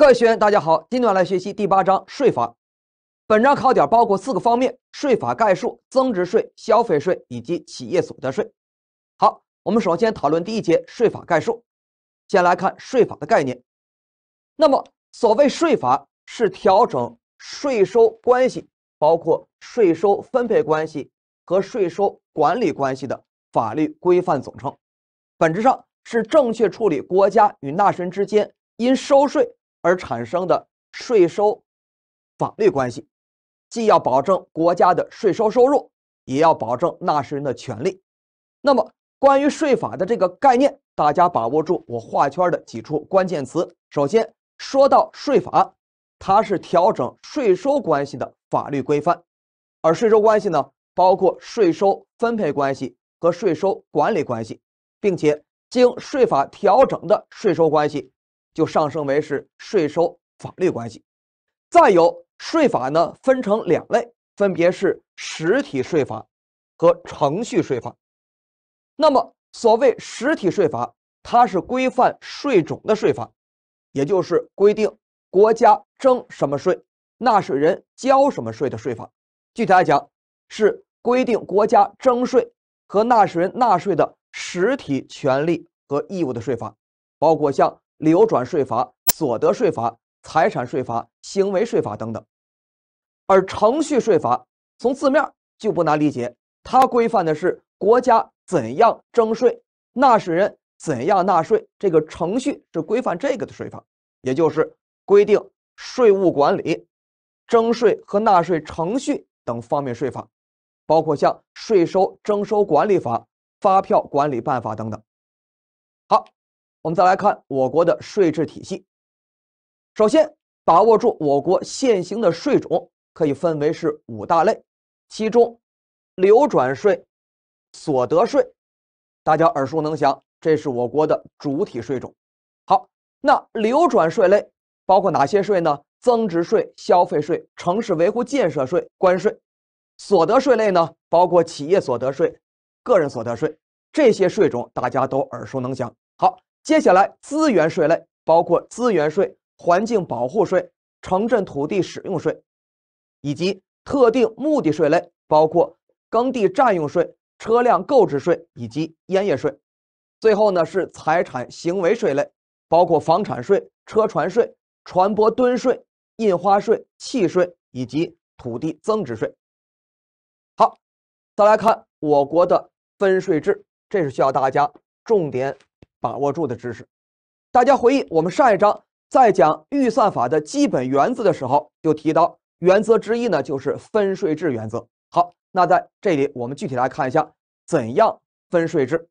各位学员，大家好。今天来学习第八章税法。本章考点包括四个方面：税法概述、增值税、消费税以及企业所得税。好，我们首先讨论第一节税法概述。先来看税法的概念。那么，所谓税法是调整税收关系，包括税收分配关系和税收管理关系的法律规范总称。本质上是正确处理国家与纳税人之间因收税。而产生的税收法律关系，既要保证国家的税收收入，也要保证纳税人的权利。那么，关于税法的这个概念，大家把握住我画圈的几处关键词。首先，说到税法，它是调整税收关系的法律规范。而税收关系呢，包括税收分配关系和税收管理关系，并且经税法调整的税收关系。就上升为是税收法律关系。再有税法呢，分成两类，分别是实体税法和程序税法。那么所谓实体税法，它是规范税种的税法，也就是规定国家征什么税，纳税人交什么税的税法。具体来讲，是规定国家征税和纳税人纳税的实体权利和义务的税法，包括像。流转税法、所得税法、财产税法、行为税法等等，而程序税法从字面就不难理解，它规范的是国家怎样征税，纳税人怎样纳税，这个程序是规范这个的税法，也就是规定税务管理、征税和纳税程序等方面税法，包括像税收征收管理法、发票管理办法等等。好。我们再来看我国的税制体系。首先，把握住我国现行的税种可以分为是五大类，其中，流转税、所得税，大家耳熟能详，这是我国的主体税种。好，那流转税类包括哪些税呢？增值税、消费税、城市维护建设税、关税。所得税类呢，包括企业所得税、个人所得税，这些税种大家都耳熟能详。好。接下来，资源税类包括资源税、环境保护税、城镇土地使用税，以及特定目的税类，包括耕地占用税、车辆购置税以及烟叶税。最后呢是财产行为税类，包括房产税、车船税、船舶吨税、印花税、契税以及土地增值税。好，再来看我国的分税制，这是需要大家重点。把握住的知识，大家回忆我们上一章在讲预算法的基本原则的时候，就提到原则之一呢，就是分税制原则。好，那在这里我们具体来看一下怎样分税制。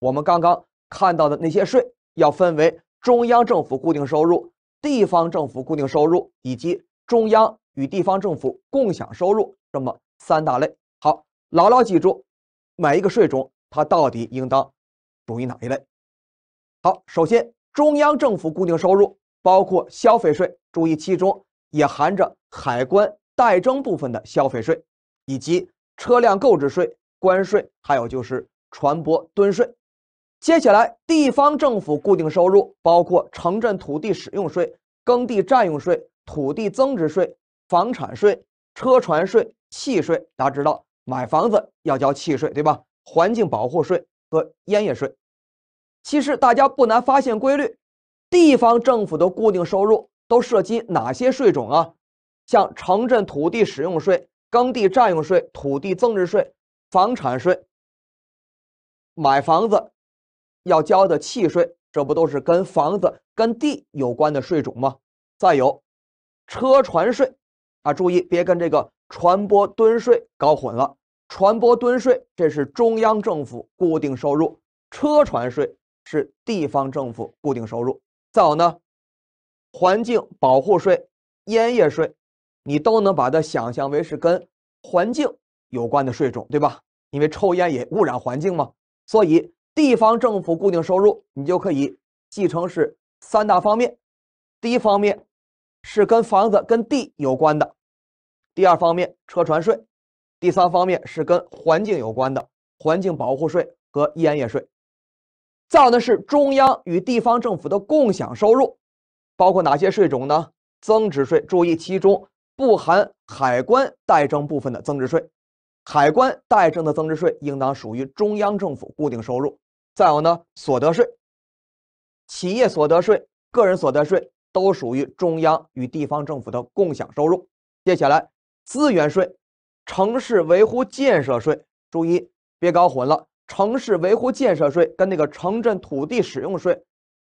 我们刚刚看到的那些税，要分为中央政府固定收入、地方政府固定收入以及中央与地方政府共享收入这么三大类。好，牢牢记住每一个税种，它到底应当属于哪一类。好，首先，中央政府固定收入包括消费税，注意其中也含着海关代征部分的消费税，以及车辆购置税、关税，还有就是船舶吨税。接下来，地方政府固定收入包括城镇土地使用税、耕地占用税、土地增值税、房产税、车船税、契税。大家知道买房子要交契税，对吧？环境保护税和烟叶税。其实大家不难发现规律，地方政府的固定收入都涉及哪些税种啊？像城镇土地使用税、耕地占用税、土地增值税、房产税，买房子要交的契税，这不都是跟房子、跟地有关的税种吗？再有，车船税，啊，注意别跟这个船舶吨税搞混了。船舶吨税这是中央政府固定收入，车船税。是地方政府固定收入，再有呢，环境保护税、烟叶税，你都能把它想象为是跟环境有关的税种，对吧？因为抽烟也污染环境嘛，所以地方政府固定收入你就可以继承是三大方面：第一方面是跟房子、跟地有关的；第二方面车船税；第三方面是跟环境有关的环境保护税和烟叶税。再有呢是中央与地方政府的共享收入，包括哪些税种呢？增值税，注意其中不含海关代征部分的增值税，海关代征的增值税应当属于中央政府固定收入。再有呢所得税，企业所得税、个人所得税都属于中央与地方政府的共享收入。接下来资源税、城市维护建设税，注意别搞混了。城市维护建设税跟那个城镇土地使用税，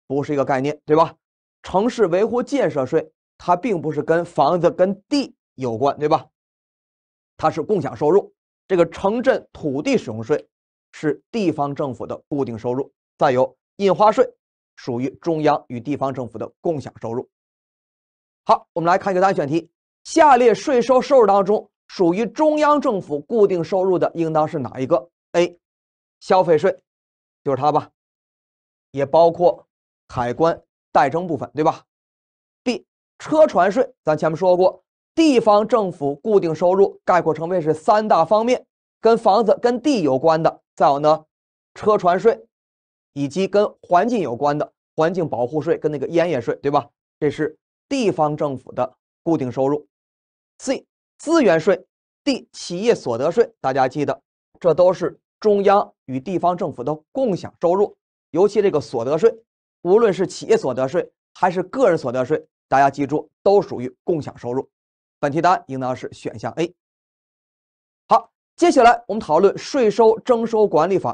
不是一个概念，对吧？城市维护建设税它并不是跟房子跟地有关，对吧？它是共享收入。这个城镇土地使用税是地方政府的固定收入。再有印花税，属于中央与地方政府的共享收入。好，我们来看一个单选题：下列税收收入当中，属于中央政府固定收入的，应当是哪一个？A。消费税就是它吧，也包括海关代征部分，对吧？B 车船税，咱前面说过，地方政府固定收入概括成为是三大方面，跟房子、跟地有关的，再有呢车船税，以及跟环境有关的环境保护税，跟那个烟叶税，对吧？这是地方政府的固定收入。C 资源税，D 企业所得税，大家记得，这都是。中央与地方政府的共享收入，尤其这个所得税，无论是企业所得税还是个人所得税，大家记住都属于共享收入。本题答案应当是选项 A。好，接下来我们讨论《税收征收管理法》。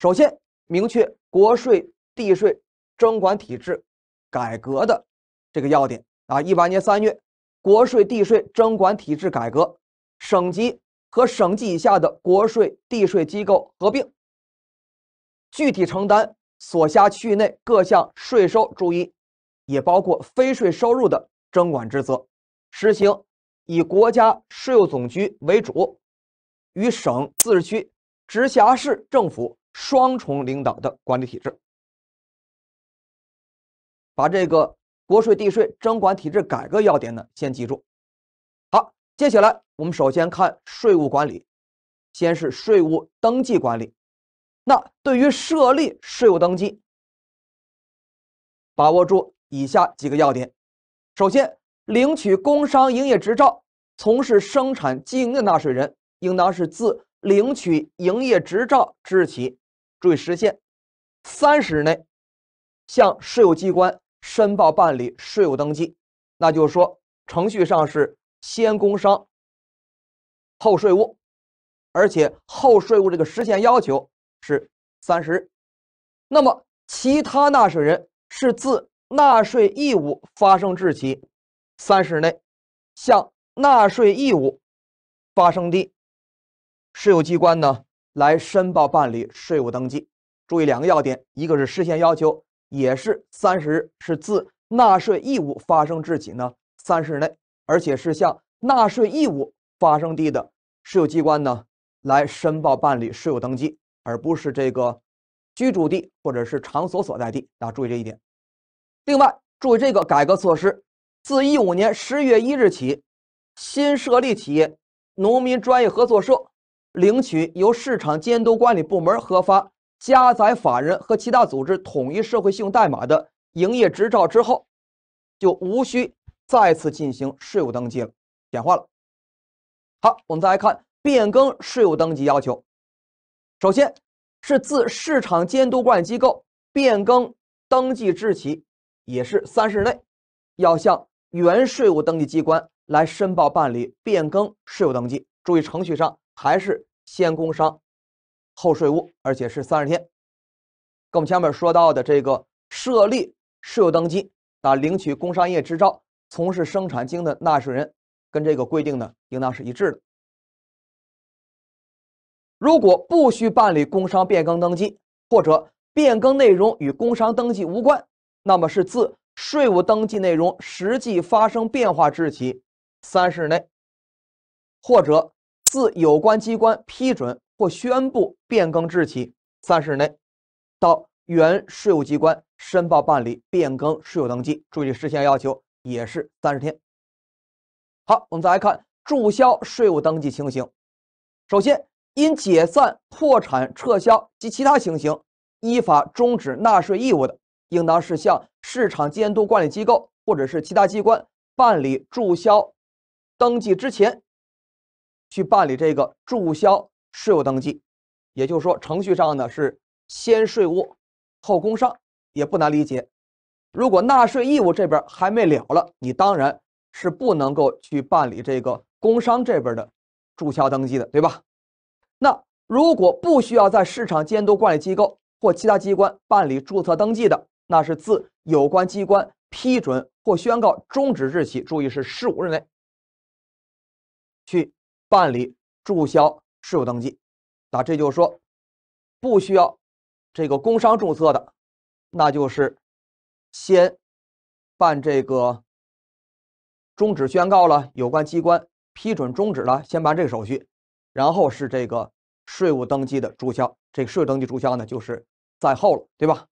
首先明确国税地税征管体制改革的这个要点啊。一八年三月，国税地税征管体制改革，省级。和省级以下的国税、地税机构合并，具体承担所辖区域内各项税收（注意，也包括非税收入）的征管职责，实行以国家税务总局为主与省、自治区、直辖市政府双重领导的管理体制。把这个国税地税征管体制改革要点呢，先记住。好。接下来，我们首先看税务管理，先是税务登记管理。那对于设立税务登记，把握住以下几个要点：首先，领取工商营业执照从事生产经营的纳税人，应当是自领取营业执照之日起，注意时限三十日内，向税务机关申报办理税务登记。那就是说程序上是。先工商，后税务，而且后税务这个时限要求是三十日。那么，其他纳税人是自纳税义务发生之日起三十日内，向纳税义务发生地税务机关呢来申报办理税务登记。注意两个要点，一个是时限要求也是三十日，是自纳税义务发生之日起呢三十日内。而且是向纳税义务发生地的税务机关呢来申报办理税务登记，而不是这个居住地或者是场所所在地。大家注意这一点。另外，注意这个改革措施：自一五年十月一日起，新设立企业、农民专业合作社领取由市场监督管理部门核发加载法人和其他组织统一社会信用代码的营业执照之后，就无需。再次进行税务登记了，简化了。好，我们再来看变更税务登记要求。首先，是自市场监督管理机构变更登记之日起，也是三十日内，要向原税务登记机关来申报办理变更税务登记。注意程序上还是先工商后税务，而且是三十天。跟我们前面说到的这个设立税务登记啊，领取工商业执照。从事生产经营的纳税人，跟这个规定呢，应当是一致的。如果不需办理工商变更登记，或者变更内容与工商登记无关，那么是自税务登记内容实际发生变化之日起三十日内，或者自有关机关批准或宣布变更之日起三十日内，到原税务机关申报办理变更税务登记。注意事项要求。也是三十天。好，我们再来看注销税务登记情形。首先，因解散、破产、撤销及其他情形依法终止纳税义务的，应当是向市场监督管理机构或者是其他机关办理注销登记之前去办理这个注销税务登记。也就是说，程序上呢是先税务后工商，也不难理解。如果纳税义务这边还没了了，你当然是不能够去办理这个工商这边的注销登记的，对吧？那如果不需要在市场监督管理机构或其他机关办理注册登记的，那是自有关机关批准或宣告终止日起，注意是十五日内去办理注销税务登记。那这就是说，不需要这个工商注册的，那就是。先办这个终止宣告了，有关机关批准终止了，先办这个手续，然后是这个税务登记的注销，这税务登记注销呢就是在后了，对吧？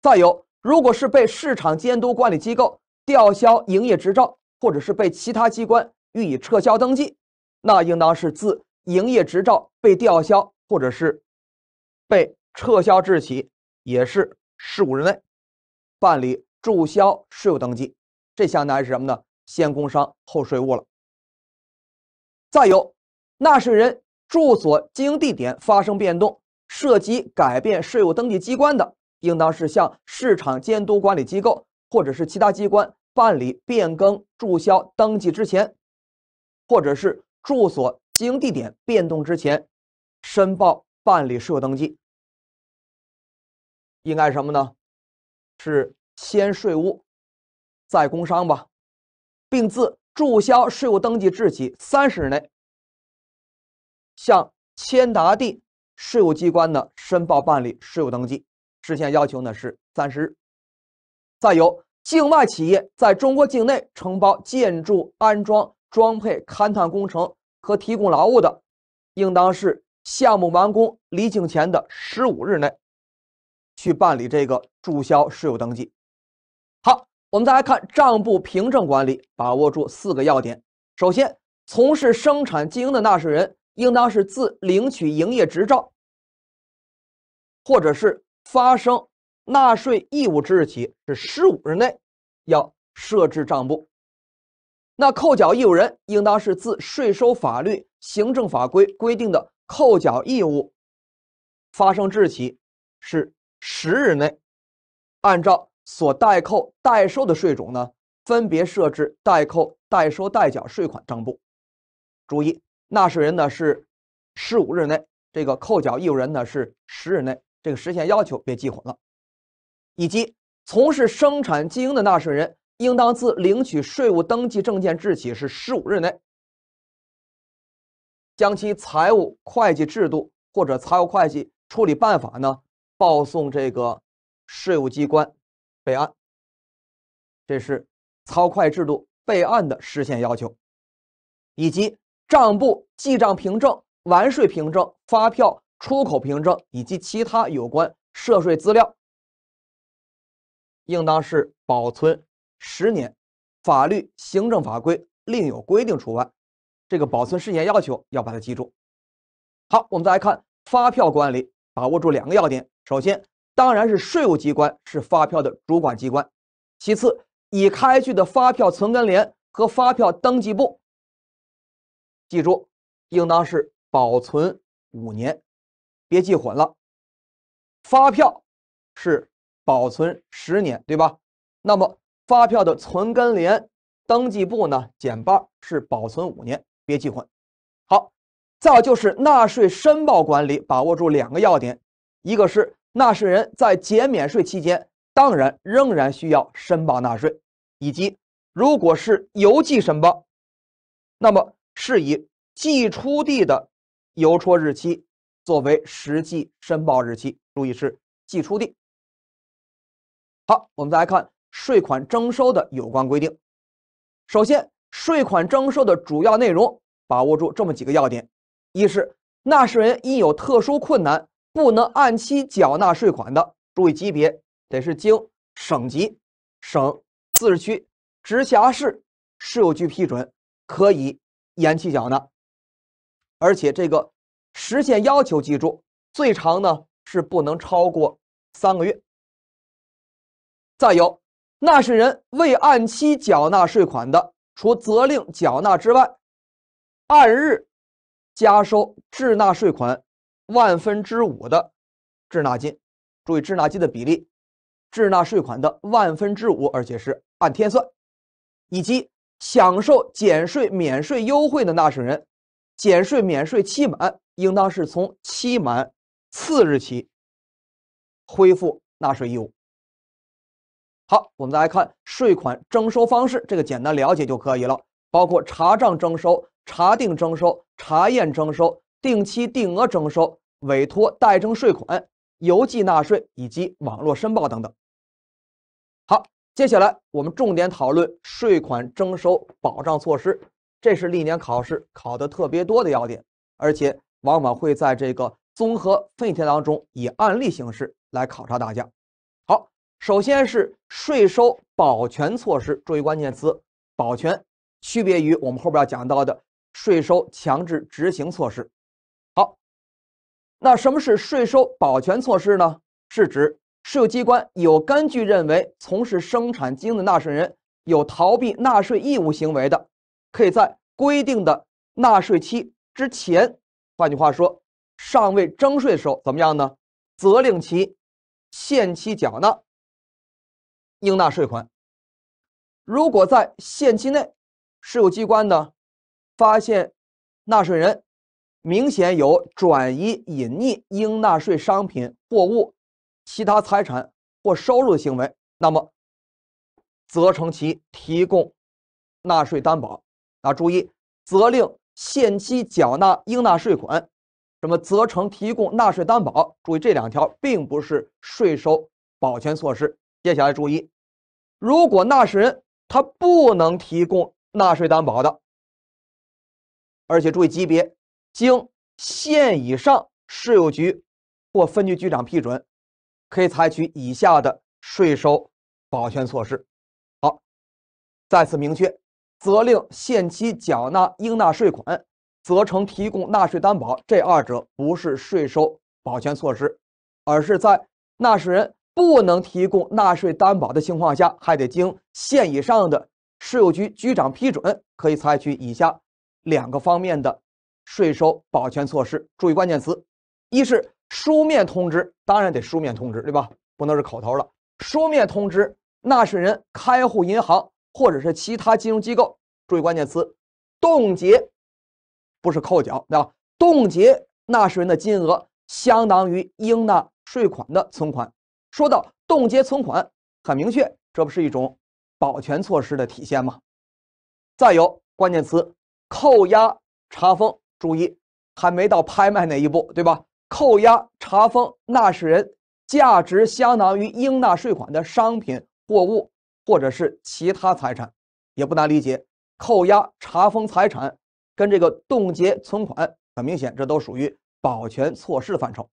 再有，如果是被市场监督管理机构吊销营业执照，或者是被其他机关予以撤销登记，那应当是自营业执照被吊销或者是被撤销之日起，也是十五日内。办理注销税务登记，这当于是什么呢？先工商后税务了。再有，纳税人住所经营地点发生变动，涉及改变税务登记机关的，应当是向市场监督管理机构或者是其他机关办理变更注销登记之前，或者是住所经营地点变动之前，申报办理税务登记，应该是什么呢？是先税务，再工商吧，并自注销税务登记之日起三十日内，向迁达地税务机关呢申报办理税务登记。时限要求呢是三十日。再有，境外企业在中国境内承包建筑安装、装配、勘探工程和提供劳务的，应当是项目完工离境前的十五日内。去办理这个注销税务登记。好，我们再来看账簿凭证管理，把握住四个要点。首先，从事生产经营的纳税人，应当是自领取营业执照，或者是发生纳税义务之日起是十五日内，要设置账簿。那扣缴义务人，应当是自税收法律、行政法规规定的扣缴义务发生之日起是。十日内，按照所代扣代收的税种呢，分别设置代扣代收代缴税款账簿。注意，纳税人呢是十五日内，这个扣缴义务人呢是十日内，这个时限要求别记混了。以及从事生产经营的纳税人，应当自领取税务登记证件之日起是十五日内，将其财务会计制度或者财务会计处理办法呢。报送这个税务机关备案，这是操会制度备案的实现要求，以及账簿、记账凭证、完税凭证、发票、出口凭证以及其他有关涉税资料，应当是保存十年，法律、行政法规另有规定除外。这个保存时间要求要把它记住。好，我们再来看发票管理。把握住两个要点，首先当然是税务机关是发票的主管机关，其次已开具的发票存根联和发票登记簿，记住应当是保存五年，别记混了。发票是保存十年，对吧？那么发票的存根联、登记簿呢，减半是保存五年，别记混。好。再就是纳税申报管理，把握住两个要点，一个是纳税人在减免税期间，当然仍然需要申报纳税，以及如果是邮寄申报，那么是以寄出地的邮戳日期作为实际申报日期，注意是寄出地。好，我们再来看税款征收的有关规定。首先，税款征收的主要内容，把握住这么几个要点。一是纳税人因有特殊困难不能按期缴纳税款的，注意级别得是经省级、省、自治区、直辖市税务局批准可以延期缴纳，而且这个时限要求记住，最长呢是不能超过三个月。再有，纳税人未按期缴纳税款的，除责令缴纳之外，按日。加收滞纳税款万分之五的滞纳金，注意滞纳金的比例，滞纳税款的万分之五，而且是按天算，以及享受减税免税优惠的纳税人，减税免税期满，应当是从期满次日起恢复纳税义务。好，我们再来看税款征收方式，这个简单了解就可以了，包括查账征收。查定征收、查验征收、定期定额征收、委托代征税款、邮寄纳税以及网络申报等等。好，接下来我们重点讨论税款征收保障措施，这是历年考试考的特别多的要点，而且往往会在这个综合分析题当中以案例形式来考察大家。好，首先是税收保全措施，注意关键词“保全”，区别于我们后边要讲到的。税收强制执行措施，好，那什么是税收保全措施呢？是指税务机关有根据认为从事生产经营的纳税人有逃避纳税义务行为的，可以在规定的纳税期之前，换句话说，尚未征税的时候，怎么样呢？责令其限期缴纳应纳税款。如果在限期内，税务机关呢？发现纳税人明显有转移、隐匿应纳税商品、货物、其他财产或收入的行为，那么责成其提供纳税担保。啊，注意责令限期缴纳应纳税款，什么责成提供纳税担保？注意这两条并不是税收保全措施。接下来注意，如果纳税人他不能提供纳税担保的。而且注意级别，经县以上税务局或分局局长批准，可以采取以下的税收保全措施。好，再次明确：责令限期缴纳应纳税款，责成提供纳税担保。这二者不是税收保全措施，而是在纳税人不能提供纳税担保的情况下，还得经县以上的税务局局长批准，可以采取以下。两个方面的税收保全措施，注意关键词：一是书面通知，当然得书面通知，对吧？不能是口头了。书面通知纳税人开户银行或者是其他金融机构。注意关键词：冻结，不是扣缴，对吧？冻结纳税人的金额相当于应纳税款的存款。说到冻结存款，很明确，这不是一种保全措施的体现吗？再有关键词。扣押、查封，注意，还没到拍卖那一步，对吧？扣押、查封纳税人价值相当于应纳税款的商品、货物或者是其他财产，也不难理解。扣押、查封财产，跟这个冻结存款，很明显，这都属于保全措施范畴。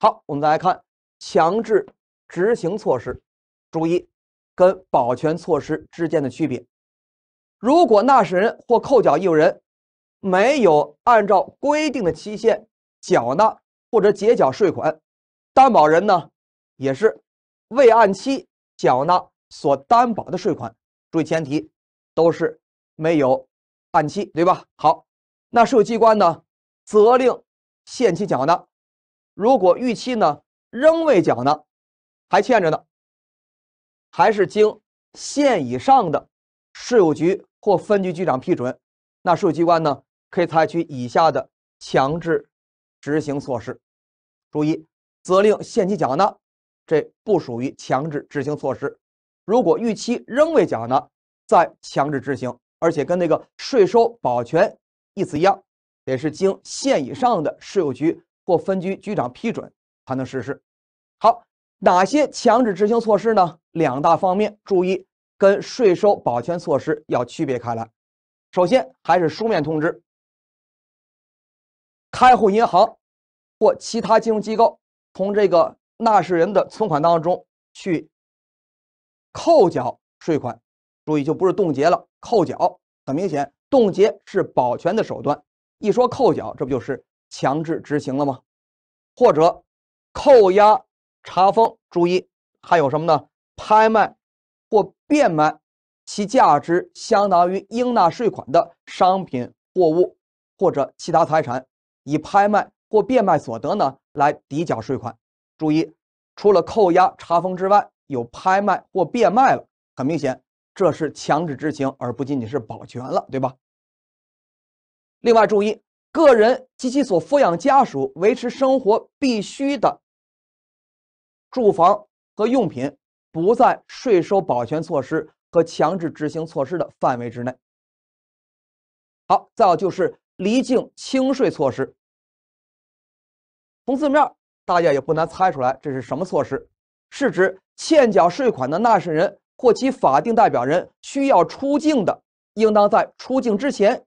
好，我们再来看强制执行措施，注意，跟保全措施之间的区别。如果纳税人或扣缴义务人没有按照规定的期限缴纳或者结缴税款，担保人呢也是未按期缴纳所担保的税款。注意前提都是没有按期，对吧？好，那税务机关呢责令限期缴纳，如果逾期呢仍未缴纳，还欠着呢，还是经县以上的税务局。或分局局长批准，那税务机关呢可以采取以下的强制执行措施。注意，责令限期缴纳，这不属于强制执行措施。如果逾期仍未缴纳，再强制执行，而且跟那个税收保全意思一样，得是经县以上的税务局或分局局长批准才能实施。好，哪些强制执行措施呢？两大方面，注意。跟税收保全措施要区别开来，首先还是书面通知。开户银行或其他金融机构从这个纳税人的存款当中去扣缴税款，注意就不是冻结了，扣缴很明显，冻结是保全的手段。一说扣缴，这不就是强制执行了吗？或者扣押、查封，注意还有什么呢？拍卖。或变卖其价值相当于应纳税款的商品、货物或者其他财产，以拍卖或变卖所得呢来抵缴税款。注意，除了扣押、查封之外，有拍卖或变卖了，很明显，这是强制执行，而不仅仅是保全了，对吧？另外，注意，个人及其所抚养家属维持生活必需的住房和用品。不在税收保全措施和强制执行措施的范围之内。好，再有就是离境清税措施。从字面大家也不难猜出来，这是什么措施？是指欠缴税款的纳税人或其法定代表人需要出境的，应当在出境之前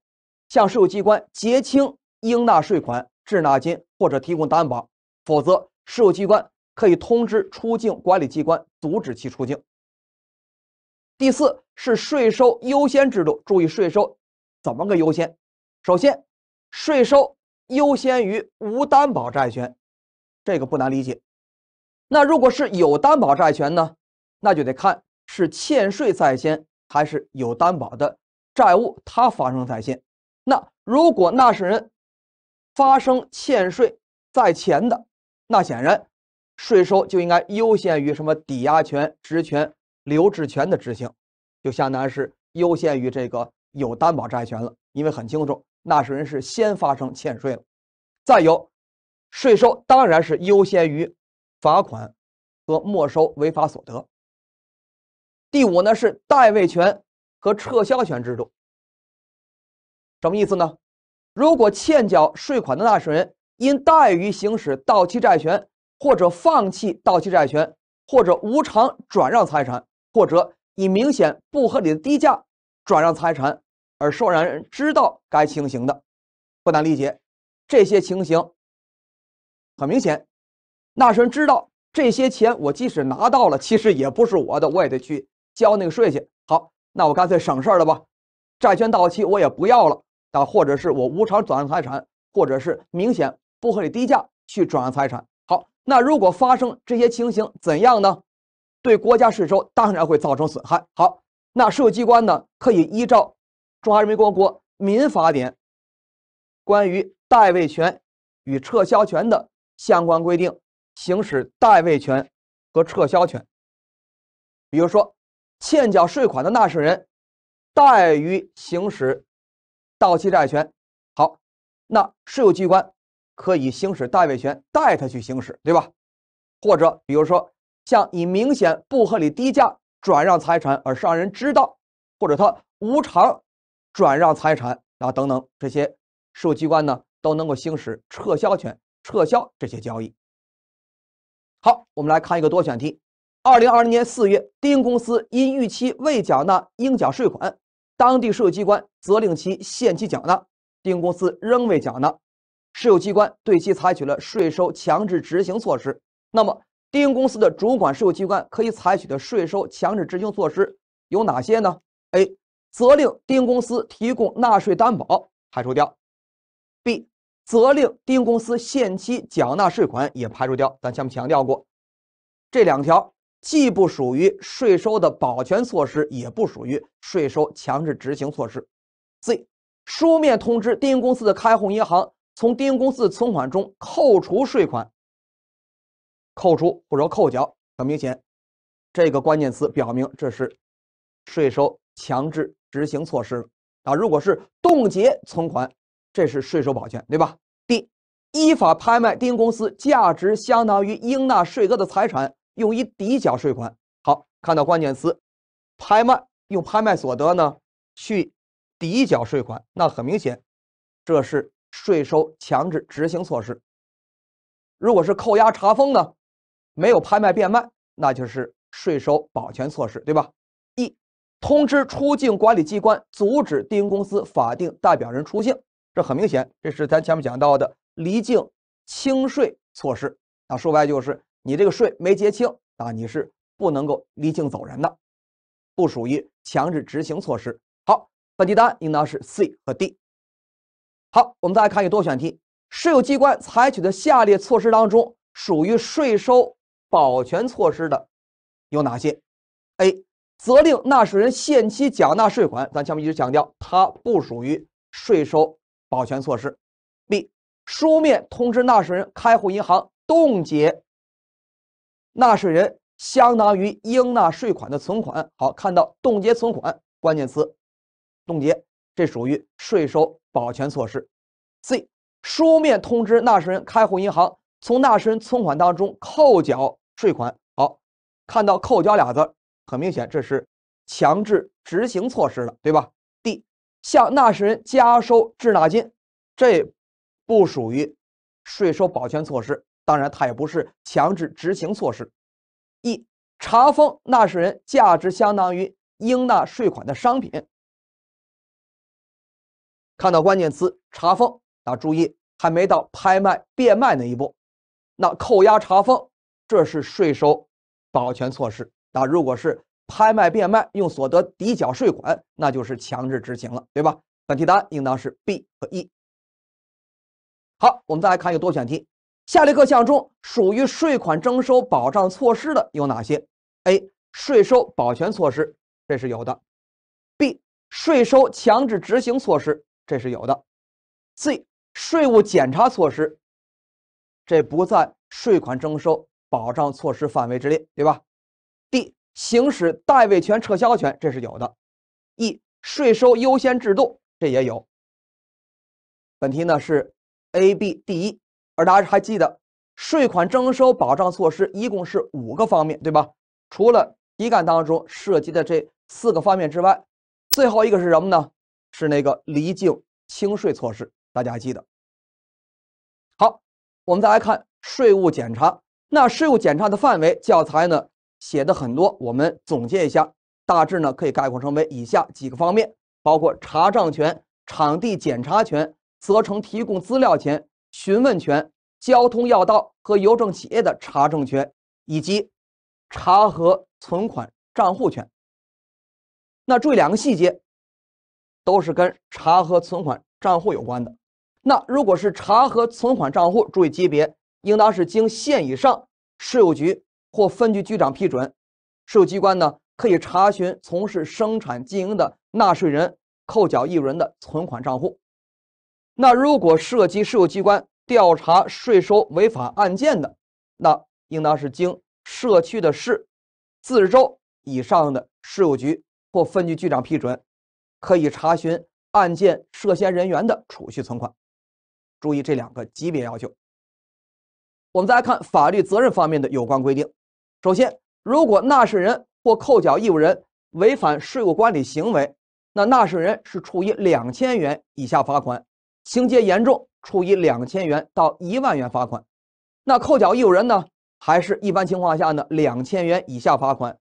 向税务机关结清应纳税款、滞纳金或者提供担保，否则税务机关可以通知出境管理机关。阻止其出境。第四是税收优先制度，注意税收怎么个优先？首先，税收优先于无担保债权，这个不难理解。那如果是有担保债权呢？那就得看是欠税在先，还是有担保的债务它发生在先。那如果纳税人发生欠税在前的，那显然。税收就应该优先于什么抵押权、职权、留置权的执行，就相当于是优先于这个有担保债权了，因为很清楚，纳税人是先发生欠税了。再有，税收当然是优先于罚款和没收违法所得。第五呢是代位权和撤销权制度，什么意思呢？如果欠缴税款的纳税人因怠于行使到期债权，或者放弃到期债权，或者无偿转让财产，或者以明显不合理的低价转让财产，而受让人知道该情形的，不难理解。这些情形很明显，纳税人知道这些钱我即使拿到了，其实也不是我的，我也得去交那个税去。好，那我干脆省事儿了吧，债权到期我也不要了，啊，或者是我无偿转让财产，或者是明显不合理低价去转让财产。那如果发生这些情形，怎样呢？对国家税收当然会造成损害。好，那税务机关呢，可以依照《中华人民共和国民法典》关于代位权与撤销权的相关规定，行使代位权和撤销权。比如说，欠缴税款的纳税人，怠于行使到期债权，好，那税务机关。可以行使代位权，代他去行使，对吧？或者比如说，像以明显不合理低价转让财产而让人知道，或者他无偿转让财产啊等等，这些税务机关呢都能够行使撤销权，撤销这些交易。好，我们来看一个多选题：二零二零年四月，丁公司因逾期未缴纳应缴税款，当地税务机关责令其限期缴纳，丁公司仍未缴纳。税务机关对其采取了税收强制执行措施，那么丁公司的主管税务机关可以采取的税收强制执行措施有哪些呢？A，责令丁公司提供纳税担保，排除掉；B，责令丁公司限期缴纳税款，也排除掉。咱前面强调过，这两条既不属于税收的保全措施，也不属于税收强制执行措施。C，书面通知丁公司的开户银行。从丁公司存款中扣除税款，扣除或者扣缴，很明显，这个关键词表明这是税收强制执行措施了啊！如果是冻结存款，这是税收保全，对吧？D，依法拍卖丁公司价值相当于应纳税额的财产，用于抵缴税款。好，看到关键词，拍卖用拍卖所得呢去抵缴税款，那很明显，这是。税收强制执行措施，如果是扣押、查封呢，没有拍卖变卖，那就是税收保全措施，对吧？一，通知出境管理机关阻止丁公司法定代表人出境，这很明显，这是咱前面讲到的离境清税措施。啊，说白就是你这个税没结清啊，你是不能够离境走人的，不属于强制执行措施。好，本题答案应当是 C 和 D。好，我们再来看一个多选题。税务机关采取的下列措施当中，属于税收保全措施的有哪些？A. 责令纳税人限期缴纳税款，咱前面一直强调，它不属于税收保全措施。B. 书面通知纳税人开户银行冻结纳税人相当于应纳税款的存款。好，看到冻结存款关键词，冻结，这属于税收。保全措施，C 书面通知纳税人开户银行从纳税人存款当中扣缴税款。好，看到扣缴俩字，很明显这是强制执行措施了，对吧？D 向纳税人加收滞纳金，这不属于税收保全措施，当然它也不是强制执行措施。E 查封纳税人价值相当于应纳税款的商品。看到关键词“查封”，啊，注意还没到拍卖变卖那一步，那扣押、查封，这是税收保全措施。啊，如果是拍卖变卖，用所得抵缴税款，那就是强制执行了，对吧？本题答案应当是 B 和 E。好，我们再来看一个多选题：下列各项中属于税款征收保障措施的有哪些？A. 税收保全措施，这是有的；B. 税收强制执行措施。这是有的。C. 税务检查措施，这不在税款征收保障措施范围之列，对吧？D. 行使代位权、撤销权，这是有的。E. 税收优先制度，这也有。本题呢是 A、B、D、E。而大家还记得，税款征收保障措施一共是五个方面，对吧？除了题干当中涉及的这四个方面之外，最后一个是什么呢？是那个离境清税措施，大家记得。好，我们再来看税务检查。那税务检查的范围，教材呢写的很多，我们总结一下，大致呢可以概括成为以下几个方面，包括查账权、场地检查权、责成提供资料权、询问权、交通要道和邮政企业的查证权，以及查核存款账户权。那注意两个细节。都是跟查核存款账户有关的。那如果是查核存款账户，注意级别，应当是经县以上税务局或分局局长批准。税务机关呢，可以查询从事生产经营的纳税人、扣缴义务人的存款账户。那如果涉及税务机关调查税收违法案件的，那应当是经社区的市、自治州以上的税务局或分局局长批准。可以查询案件涉嫌人员的储蓄存款，注意这两个级别要求。我们再来看法律责任方面的有关规定。首先，如果纳税人或扣缴义务人违反税务管理行为，那纳税人是处以两千元以下罚款，情节严重处以两千元到一万元罚款。那扣缴义务人呢，还是一般情况下呢两千元以下罚款，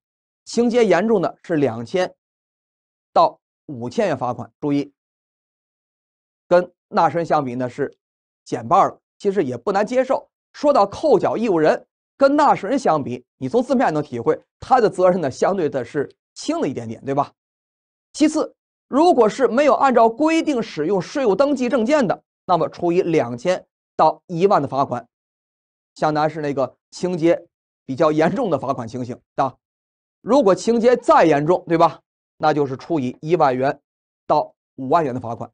情节严重的是两千到。五千元罚款，注意，跟纳税人相比呢是减半了，其实也不难接受。说到扣缴义务人跟纳税人相比，你从字面能体会他的责任呢相对的是轻了一点点，对吧？其次，如果是没有按照规定使用税务登记证件的，那么处以两千到一万的罚款，相当是那个情节比较严重的罚款情形，啊。如果情节再严重，对吧？那就是处以一万元到五万元的罚款，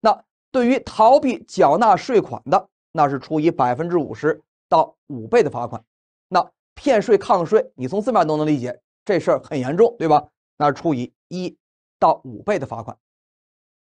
那对于逃避缴纳税款的，那是处以百分之五十到五倍的罚款。那骗税抗税，你从字面上都能理解，这事儿很严重，对吧？那是处以一到五倍的罚款。